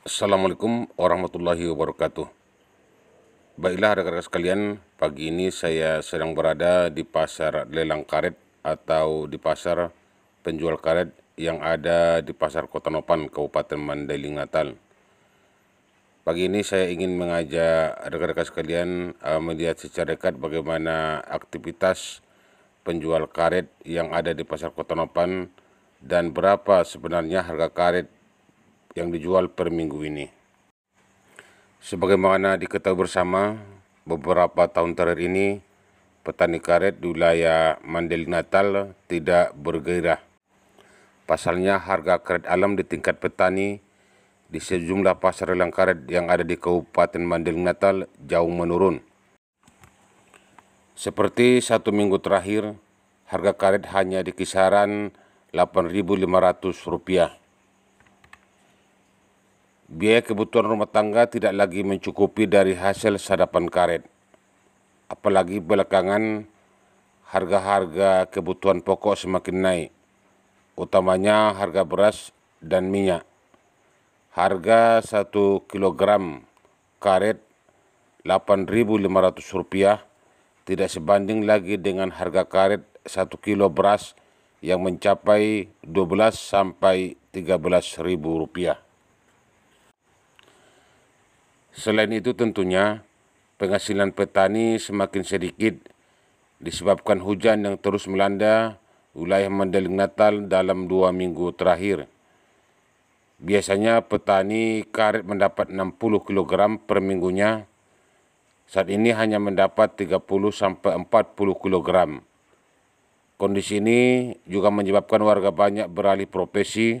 Assalamualaikum warahmatullahi wabarakatuh. Baiklah rekan-rekan sekalian, pagi ini saya sedang berada di pasar lelang karet atau di pasar penjual karet yang ada di pasar Kota Nopan, Kabupaten Mandailing Natal. Pagi ini saya ingin mengajak rekan-rekan sekalian eh, melihat secara dekat bagaimana aktivitas penjual karet yang ada di pasar Kota Nopan dan berapa sebenarnya harga karet yang dijual per minggu ini. Sebagaimana diketahui bersama, beberapa tahun terakhir ini petani karet di wilayah Mandel Natal tidak bergairah. Pasalnya harga karet alam di tingkat petani di sejumlah pasar lelang karet yang ada di Kabupaten Mandel Natal jauh menurun. Seperti satu minggu terakhir, harga karet hanya di kisaran Rp8.500 biaya kebutuhan rumah tangga tidak lagi mencukupi dari hasil sadapan karet. Apalagi belakangan harga-harga kebutuhan pokok semakin naik, utamanya harga beras dan minyak. Harga 1 kg karet Rp8.500 tidak sebanding lagi dengan harga karet 1 kilo beras yang mencapai 12 sampai 13 ribu rupiah. Selain itu tentunya penghasilan petani semakin sedikit disebabkan hujan yang terus melanda wilayah Mandailing Natal dalam dua minggu terakhir. Biasanya petani karet mendapat 60 kg per minggunya, saat ini hanya mendapat 30-40 kg. Kondisi ini juga menyebabkan warga banyak beralih profesi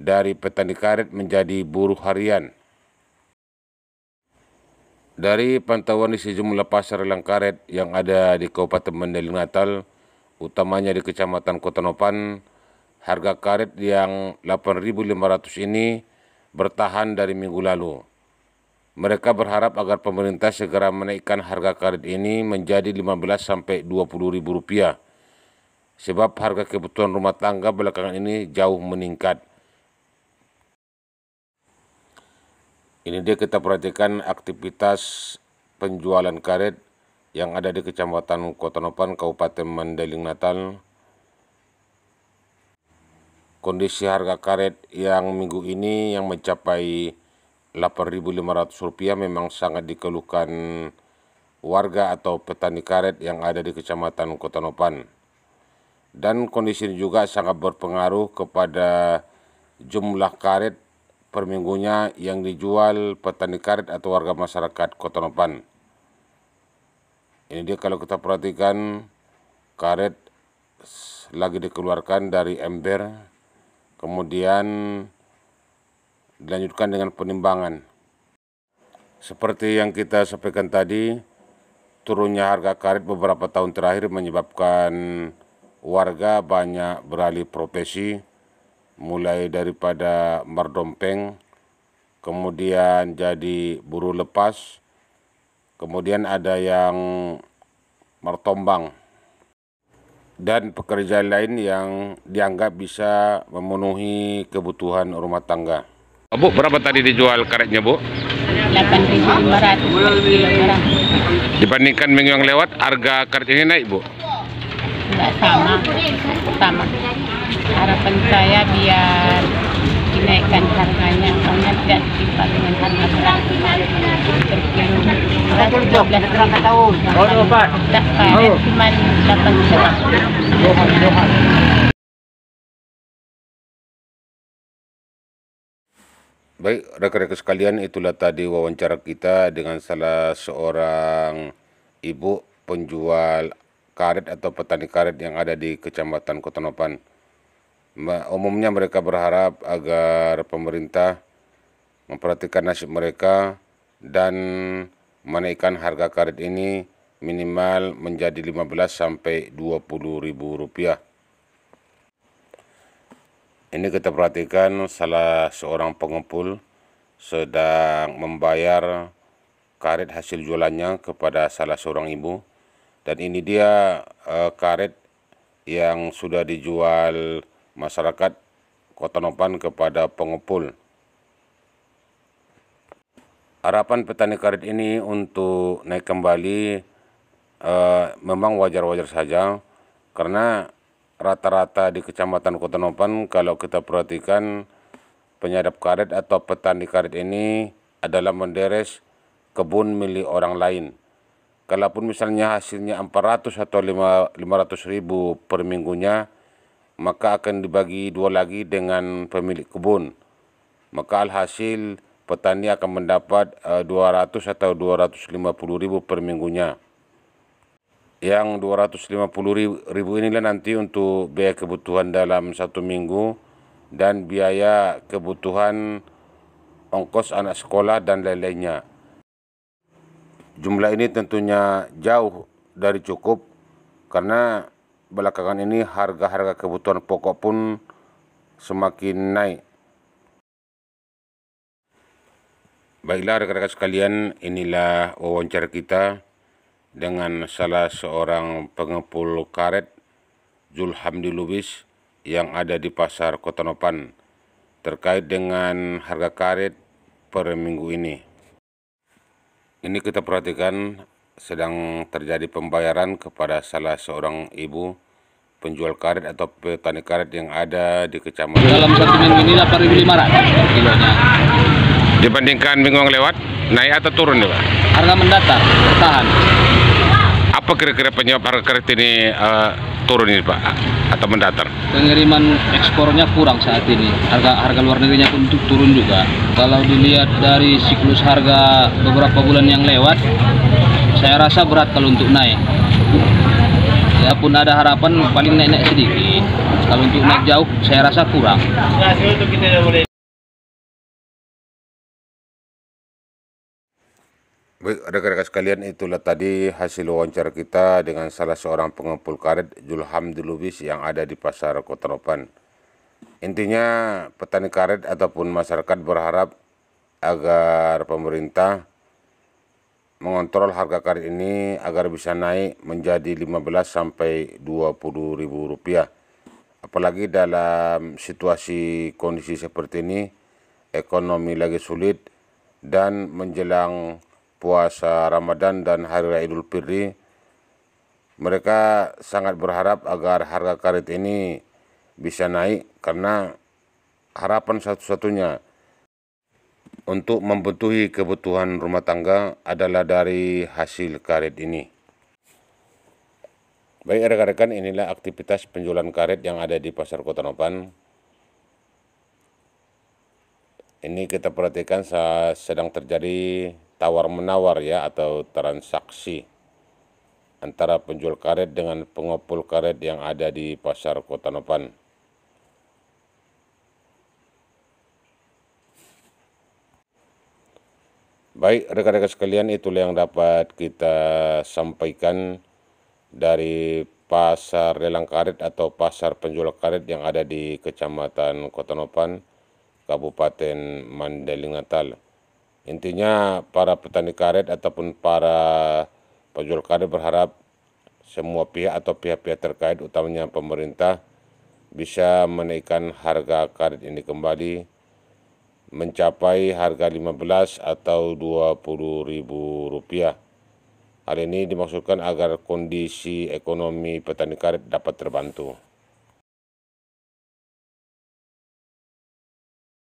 dari petani karet menjadi buruh harian. Dari pantauan di sejumlah pasar Langkaret yang ada di Kabupaten Mandailing Natal, utamanya di Kecamatan Kota Nopan, harga karet yang 8.500 ini bertahan dari minggu lalu. Mereka berharap agar pemerintah segera menaikkan harga karet ini menjadi 15 sampai 20 ribu rupiah. Sebab harga kebutuhan rumah tangga belakangan ini jauh meningkat Ini dia kita perhatikan aktivitas penjualan karet yang ada di Kecamatan Kota Nopan Kabupaten Mandailing Natal. Kondisi harga karet yang minggu ini yang mencapai Rp8.500 memang sangat dikeluhkan warga atau petani karet yang ada di Kecamatan Kota Nopan. Dan kondisi ini juga sangat berpengaruh kepada jumlah karet per minggunya yang dijual petani karet atau warga masyarakat Kota Nopan. Ini dia kalau kita perhatikan karet lagi dikeluarkan dari ember, kemudian dilanjutkan dengan penimbangan. Seperti yang kita sampaikan tadi, turunnya harga karet beberapa tahun terakhir menyebabkan warga banyak beralih profesi mulai daripada mardompeng, kemudian jadi buru lepas, kemudian ada yang mertombang dan pekerja lain yang dianggap bisa memenuhi kebutuhan rumah tangga. Bu, berapa tadi dijual karetnya, Bu? 8.500 Dibandingkan minggu yang lewat, harga karet ini naik, Bu? Tidak sama, sama harapan saya biar dinaikkan harganya karena tidak setimpa dengan harga beras oh, karet oh. cuma Baik, rekan-rekan sekalian, itulah tadi wawancara kita dengan salah seorang ibu penjual karet atau petani karet yang ada di Kecamatan Kota Nopan. Umumnya mereka berharap agar pemerintah memperhatikan nasib mereka dan menaikkan harga karet ini minimal menjadi 15 sampai 20 ribu rupiah. Ini kita perhatikan salah seorang pengepul sedang membayar karet hasil jualannya kepada salah seorang ibu dan ini dia eh, karet yang sudah dijual masyarakat Kota Nopan kepada pengepul. Harapan petani karet ini untuk naik kembali e, memang wajar-wajar saja karena rata-rata di Kecamatan Kota Nopan kalau kita perhatikan penyadap karet atau petani karet ini adalah menderes kebun milik orang lain. Kalaupun misalnya hasilnya 400 atau 500 ribu per minggunya, maka akan dibagi dua lagi dengan pemilik kebun. Maka alhasil petani akan mendapat 200 eh, atau 250 ribu per minggunya. Yang 250 ribu inilah nanti untuk biaya kebutuhan dalam satu minggu dan biaya kebutuhan ongkos anak sekolah dan lain-lainnya. Jumlah ini tentunya jauh dari cukup karena belakangan ini harga-harga kebutuhan pokok pun semakin naik. Baiklah rekan-rekan sekalian, inilah wawancara kita dengan salah seorang pengepul karet Zulhamdi Lubis yang ada di pasar Kota Nopan terkait dengan harga karet per minggu ini. Ini kita perhatikan sedang terjadi pembayaran kepada salah seorang ibu penjual karet atau petani karet yang ada di kecamatan. Dalam satu minggu ini 8.500 kilonya. Dibandingkan minggu yang lewat, naik atau turun ya Pak? Harga mendatar, bertahan. Apa kira-kira penyebab harga karet ini uh, turun ini Pak? Atau mendatar? Pengiriman ekspornya kurang saat ini. Harga harga luar negerinya pun turun juga. Kalau dilihat dari siklus harga beberapa bulan yang lewat, saya rasa berat kalau untuk naik ya pun ada harapan paling naik-naik sedikit kalau untuk naik jauh saya rasa kurang Baik, rekan-rekan sekalian, itulah tadi hasil wawancara kita dengan salah seorang pengepul karet Julham Dulubis yang ada di pasar Kota Nopan. Intinya, petani karet ataupun masyarakat berharap agar pemerintah mengontrol harga karet ini agar bisa naik menjadi 15 sampai 20 ribu rupiah. Apalagi dalam situasi kondisi seperti ini, ekonomi lagi sulit dan menjelang puasa Ramadan dan Hari Raya Idul Fitri, mereka sangat berharap agar harga karet ini bisa naik karena harapan satu-satunya untuk membutuhi kebutuhan rumah tangga adalah dari hasil karet ini. Baik rekan-rekan, inilah aktivitas penjualan karet yang ada di Pasar Kota Nopan. Ini kita perhatikan saat sedang terjadi tawar-menawar ya atau transaksi antara penjual karet dengan pengepul karet yang ada di Pasar Kota Nopan. Baik, rekan-rekan sekalian, itulah yang dapat kita sampaikan dari pasar lelang karet atau pasar penjual karet yang ada di Kecamatan Kotonopan, Kabupaten Mandailing Natal. Intinya para petani karet ataupun para penjual karet berharap semua pihak atau pihak-pihak terkait utamanya pemerintah bisa menaikkan harga karet ini kembali mencapai harga 15 atau ribu rupiah Hal ini dimaksudkan agar kondisi ekonomi petani karet dapat terbantu.